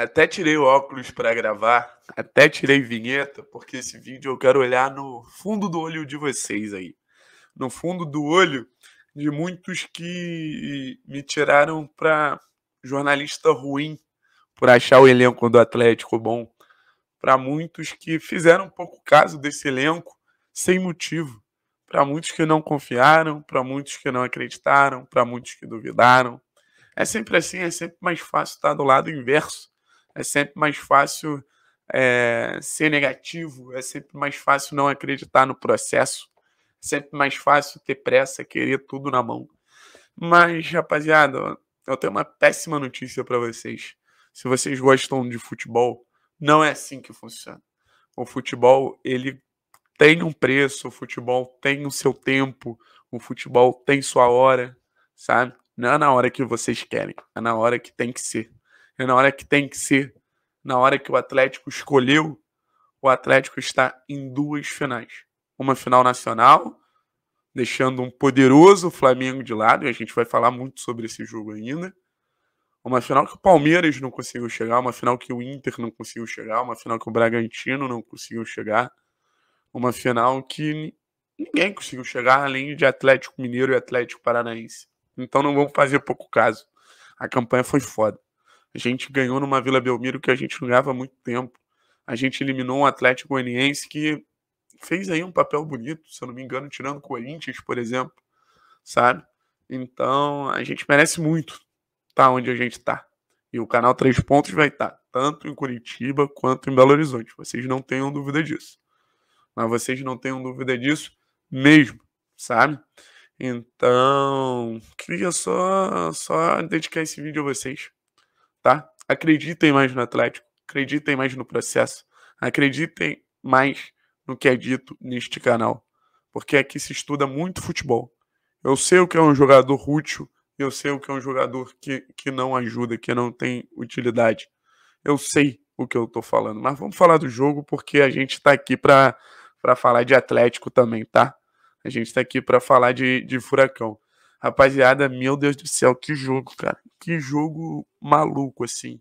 Até tirei o óculos para gravar, até tirei vinheta, porque esse vídeo eu quero olhar no fundo do olho de vocês aí. No fundo do olho de muitos que me tiraram para jornalista ruim por achar o elenco do Atlético bom, para muitos que fizeram pouco caso desse elenco sem motivo, para muitos que não confiaram, para muitos que não acreditaram, para muitos que duvidaram. É sempre assim, é sempre mais fácil estar do lado inverso é sempre mais fácil é, ser negativo, é sempre mais fácil não acreditar no processo, é sempre mais fácil ter pressa, querer tudo na mão. Mas, rapaziada, eu tenho uma péssima notícia para vocês. Se vocês gostam de futebol, não é assim que funciona. O futebol, ele tem um preço, o futebol tem o seu tempo, o futebol tem sua hora, sabe? Não é na hora que vocês querem, é na hora que tem que ser é na hora que tem que ser, na hora que o Atlético escolheu, o Atlético está em duas finais. Uma final nacional, deixando um poderoso Flamengo de lado, e a gente vai falar muito sobre esse jogo ainda. Uma final que o Palmeiras não conseguiu chegar, uma final que o Inter não conseguiu chegar, uma final que o Bragantino não conseguiu chegar, uma final que ninguém conseguiu chegar além de Atlético Mineiro e Atlético Paranaense. Então não vamos fazer pouco caso. A campanha foi foda. A gente ganhou numa Vila Belmiro que a gente jogava há muito tempo. A gente eliminou um Atlético Goianiense que fez aí um papel bonito, se eu não me engano, tirando o Corinthians, por exemplo, sabe? Então, a gente merece muito tá onde a gente está E o canal Três Pontos vai estar tá, tanto em Curitiba quanto em Belo Horizonte. Vocês não tenham dúvida disso. Mas vocês não tenham dúvida disso mesmo, sabe? Então, queria só, só dedicar esse vídeo a vocês tá? Acreditem mais no Atlético, acreditem mais no processo, acreditem mais no que é dito neste canal, porque aqui se estuda muito futebol. Eu sei o que é um jogador útil, eu sei o que é um jogador que, que não ajuda, que não tem utilidade. Eu sei o que eu tô falando, mas vamos falar do jogo porque a gente tá aqui para falar de Atlético também, tá? A gente tá aqui para falar de, de Furacão. Rapaziada, meu Deus do céu, que jogo, cara. Que jogo maluco, assim.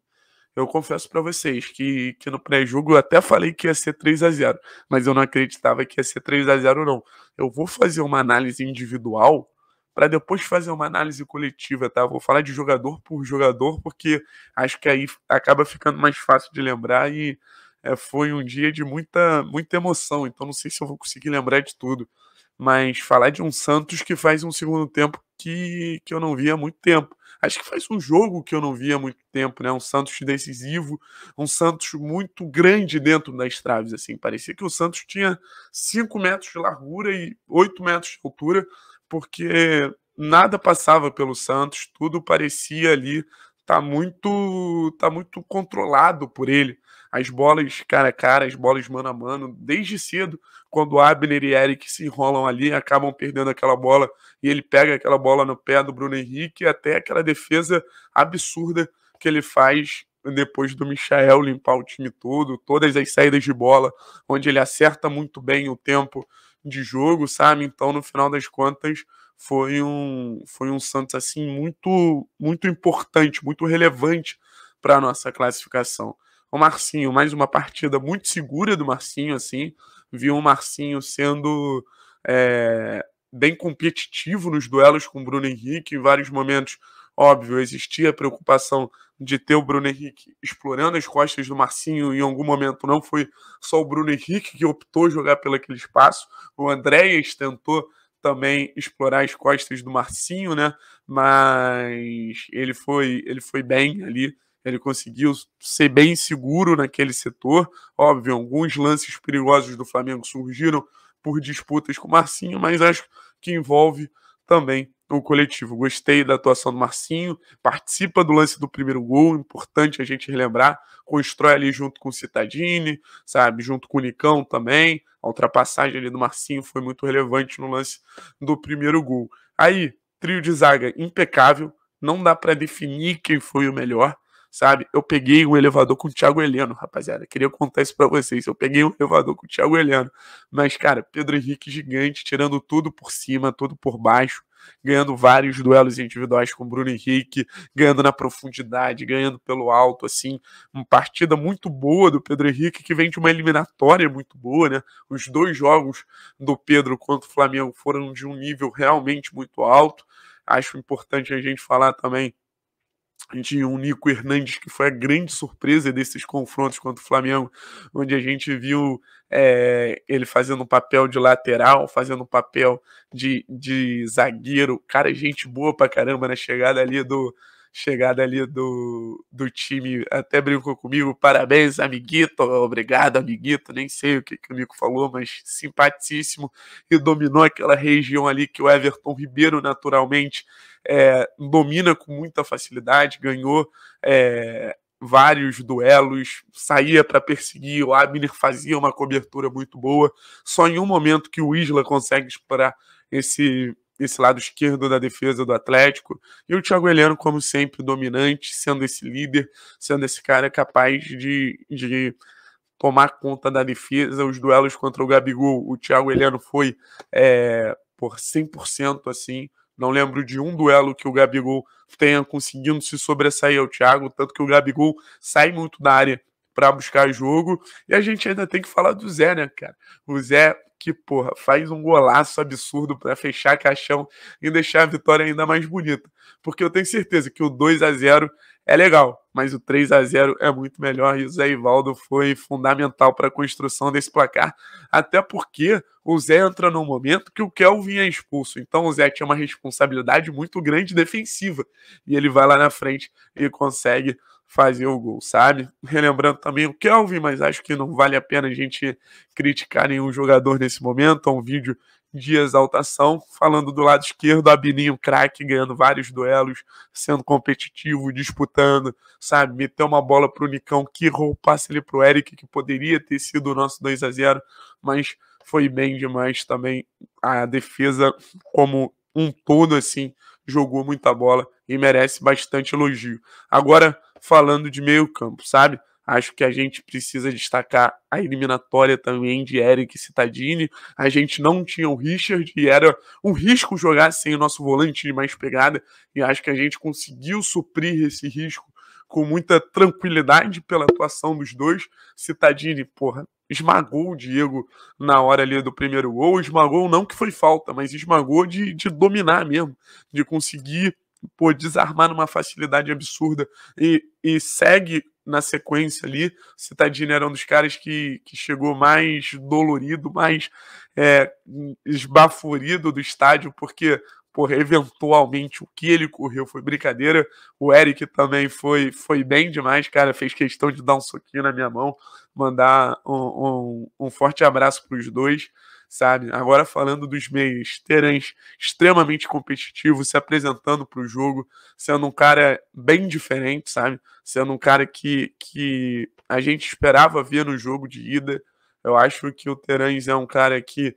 Eu confesso para vocês que, que no pré-jogo eu até falei que ia ser 3 a 0 mas eu não acreditava que ia ser 3 a 0 não. Eu vou fazer uma análise individual para depois fazer uma análise coletiva, tá? Vou falar de jogador por jogador, porque acho que aí acaba ficando mais fácil de lembrar e é, foi um dia de muita, muita emoção, então não sei se eu vou conseguir lembrar de tudo mas falar de um Santos que faz um segundo tempo que, que eu não via há muito tempo. Acho que faz um jogo que eu não via há muito tempo, né? Um Santos decisivo, um Santos muito grande dentro das traves, assim. Parecia que o Santos tinha 5 metros de largura e 8 metros de altura, porque nada passava pelo Santos, tudo parecia ali tá muito tá muito controlado por ele as bolas cara a cara, as bolas mano a mano, desde cedo, quando Abner e Eric se enrolam ali, acabam perdendo aquela bola e ele pega aquela bola no pé do Bruno Henrique, até aquela defesa absurda que ele faz depois do Michael limpar o time todo, todas as saídas de bola, onde ele acerta muito bem o tempo de jogo, sabe? Então, no final das contas, foi um foi um Santos assim muito muito importante, muito relevante para a nossa classificação o Marcinho, mais uma partida muito segura do Marcinho, assim. Viu o Marcinho sendo é, bem competitivo nos duelos com o Bruno Henrique. Em vários momentos, óbvio, existia a preocupação de ter o Bruno Henrique explorando as costas do Marcinho. Em algum momento, não foi só o Bruno Henrique que optou jogar pelo aquele espaço. O Andréas tentou também explorar as costas do Marcinho, né? Mas ele foi, ele foi bem ali ele conseguiu ser bem seguro naquele setor. Óbvio, alguns lances perigosos do Flamengo surgiram por disputas com o Marcinho, mas acho que envolve também o coletivo. Gostei da atuação do Marcinho, participa do lance do primeiro gol, importante a gente relembrar, constrói ali junto com o Citadini, sabe, junto com o Nicão também. A ultrapassagem ali do Marcinho foi muito relevante no lance do primeiro gol. Aí, trio de zaga impecável, não dá para definir quem foi o melhor sabe? Eu peguei um elevador com o Thiago Heleno, rapaziada. Queria contar isso para vocês. Eu peguei um elevador com o Thiago Heleno. Mas, cara, Pedro Henrique gigante, tirando tudo por cima, tudo por baixo, ganhando vários duelos individuais com o Bruno Henrique, ganhando na profundidade, ganhando pelo alto, assim. Uma partida muito boa do Pedro Henrique, que vem de uma eliminatória muito boa, né? Os dois jogos do Pedro contra o Flamengo foram de um nível realmente muito alto. Acho importante a gente falar também a gente tinha um Nico Hernandes, que foi a grande surpresa desses confrontos contra o Flamengo, onde a gente viu é, ele fazendo um papel de lateral, fazendo um papel de, de zagueiro. Cara, gente boa pra caramba na né? chegada ali do, chegada ali do, do time até brincou comigo, parabéns, amiguito, obrigado, amiguito, nem sei o que, que o Nico falou, mas simpaticíssimo e dominou aquela região ali que o Everton Ribeiro naturalmente é, domina com muita facilidade, ganhou é, vários duelos, saía para perseguir, o Abner fazia uma cobertura muito boa, só em um momento que o Isla consegue explorar esse esse lado esquerdo da defesa do Atlético. E o Thiago Heleno, como sempre, dominante, sendo esse líder, sendo esse cara capaz de, de tomar conta da defesa. Os duelos contra o Gabigol, o Thiago Heleno foi é, por 100% assim. Não lembro de um duelo que o Gabigol tenha conseguido se sobressair ao Thiago, tanto que o Gabigol sai muito da área para buscar jogo. E a gente ainda tem que falar do Zé, né, cara? O Zé que, porra, faz um golaço absurdo para fechar caixão e deixar a vitória ainda mais bonita. Porque eu tenho certeza que o 2 a 0 é legal, mas o 3 a 0 é muito melhor e o Zé Ivaldo foi fundamental para a construção desse placar, até porque o Zé entra num momento que o Kelvin é expulso, então o Zé tinha uma responsabilidade muito grande defensiva e ele vai lá na frente e consegue fazer o gol, sabe? Relembrando também o Kelvin, mas acho que não vale a pena a gente criticar nenhum jogador nesse momento. É um vídeo de exaltação. Falando do lado esquerdo, Abininho, craque, ganhando vários duelos, sendo competitivo, disputando, sabe? Meteu uma bola pro Nicão, que roupasse ele pro Eric, que poderia ter sido o nosso 2 a 0 mas foi bem demais também. A defesa, como um todo, assim, jogou muita bola e merece bastante elogio. Agora, falando de meio campo, sabe? Acho que a gente precisa destacar a eliminatória também de Eric Citadini. A gente não tinha o Richard e era um risco jogar sem o nosso volante de mais pegada. E acho que a gente conseguiu suprir esse risco com muita tranquilidade pela atuação dos dois. Citadini, porra, esmagou o Diego na hora ali do primeiro gol. Esmagou, não que foi falta, mas esmagou de, de dominar mesmo, de conseguir pô, desarmar numa facilidade absurda e, e segue na sequência ali. Citadini era um dos caras que, que chegou mais dolorido, mais é, esbaforido do estádio, porque porra, eventualmente o que ele correu foi brincadeira. O Eric também foi, foi bem demais, cara. Fez questão de dar um soquinho na minha mão, mandar um, um, um forte abraço para os dois sabe? Agora falando dos meios Terãs extremamente competitivo, se apresentando para o jogo, sendo um cara bem diferente, sabe? Sendo um cara que, que a gente esperava ver no jogo de ida. Eu acho que o Terãs é um cara que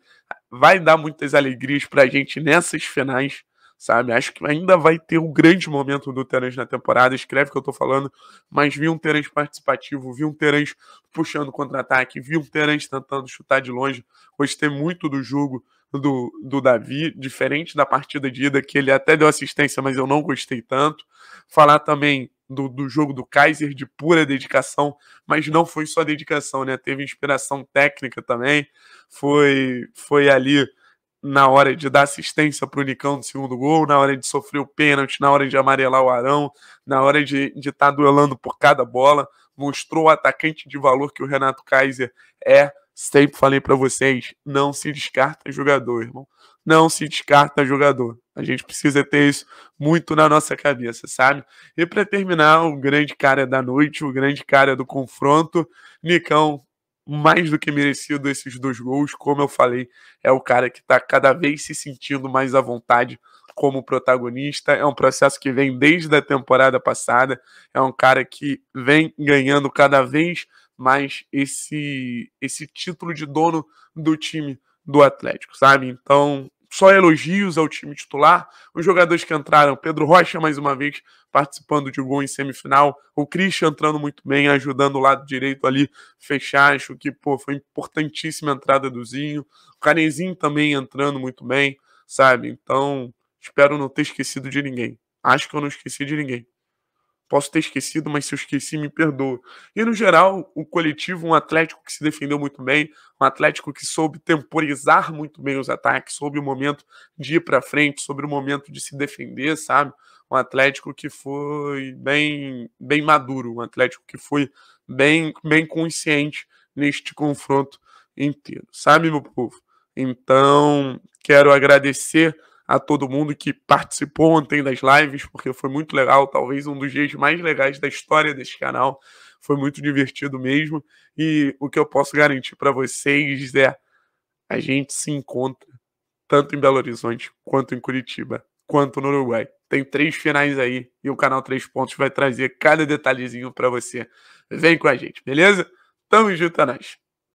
vai dar muitas alegrias para a gente nessas finais, sabe? Acho que ainda vai ter o um grande momento do Terence na temporada, escreve o que eu tô falando, mas vi um Terence participativo, vi um Terence puxando contra-ataque, vi um Terence tentando chutar de longe, gostei muito do jogo do, do Davi, diferente da partida de ida, que ele até deu assistência, mas eu não gostei tanto. Falar também do, do jogo do Kaiser, de pura dedicação, mas não foi só dedicação, né? Teve inspiração técnica também, foi, foi ali na hora de dar assistência para o Nicão no segundo gol, na hora de sofrer o pênalti, na hora de amarelar o Arão, na hora de estar tá duelando por cada bola, mostrou o atacante de valor que o Renato Kaiser é. Sempre falei para vocês, não se descarta jogador, irmão. Não se descarta jogador. A gente precisa ter isso muito na nossa cabeça, sabe? E para terminar, o grande cara da noite, o grande cara do confronto, Nicão mais do que merecido esses dois gols. Como eu falei, é o cara que está cada vez se sentindo mais à vontade como protagonista. É um processo que vem desde a temporada passada. É um cara que vem ganhando cada vez mais esse, esse título de dono do time do Atlético, sabe? Então só elogios ao time titular. Os jogadores que entraram, Pedro Rocha mais uma vez participando de gol em semifinal, o Christian entrando muito bem, ajudando o lado direito ali fechar, acho que pô, foi importantíssima a entrada do Zinho, o Canezinho também entrando muito bem, sabe? Então, espero não ter esquecido de ninguém. Acho que eu não esqueci de ninguém. Posso ter esquecido, mas se eu esqueci, me perdoa. E no geral, o coletivo, um Atlético que se defendeu muito bem, um Atlético que soube temporizar muito bem os ataques, soube o momento de ir para frente, sobre o momento de se defender, sabe? Um Atlético que foi bem, bem maduro, um Atlético que foi bem, bem consciente neste confronto inteiro, sabe, meu povo? Então, quero agradecer a todo mundo que participou ontem das lives, porque foi muito legal, talvez um dos dias mais legais da história desse canal. Foi muito divertido mesmo. E o que eu posso garantir para vocês é: a gente se encontra tanto em Belo Horizonte, quanto em Curitiba, quanto no Uruguai. Tem três finais aí e o canal Três Pontos vai trazer cada detalhezinho para você. Vem com a gente, beleza? Tamo junto, é nóis.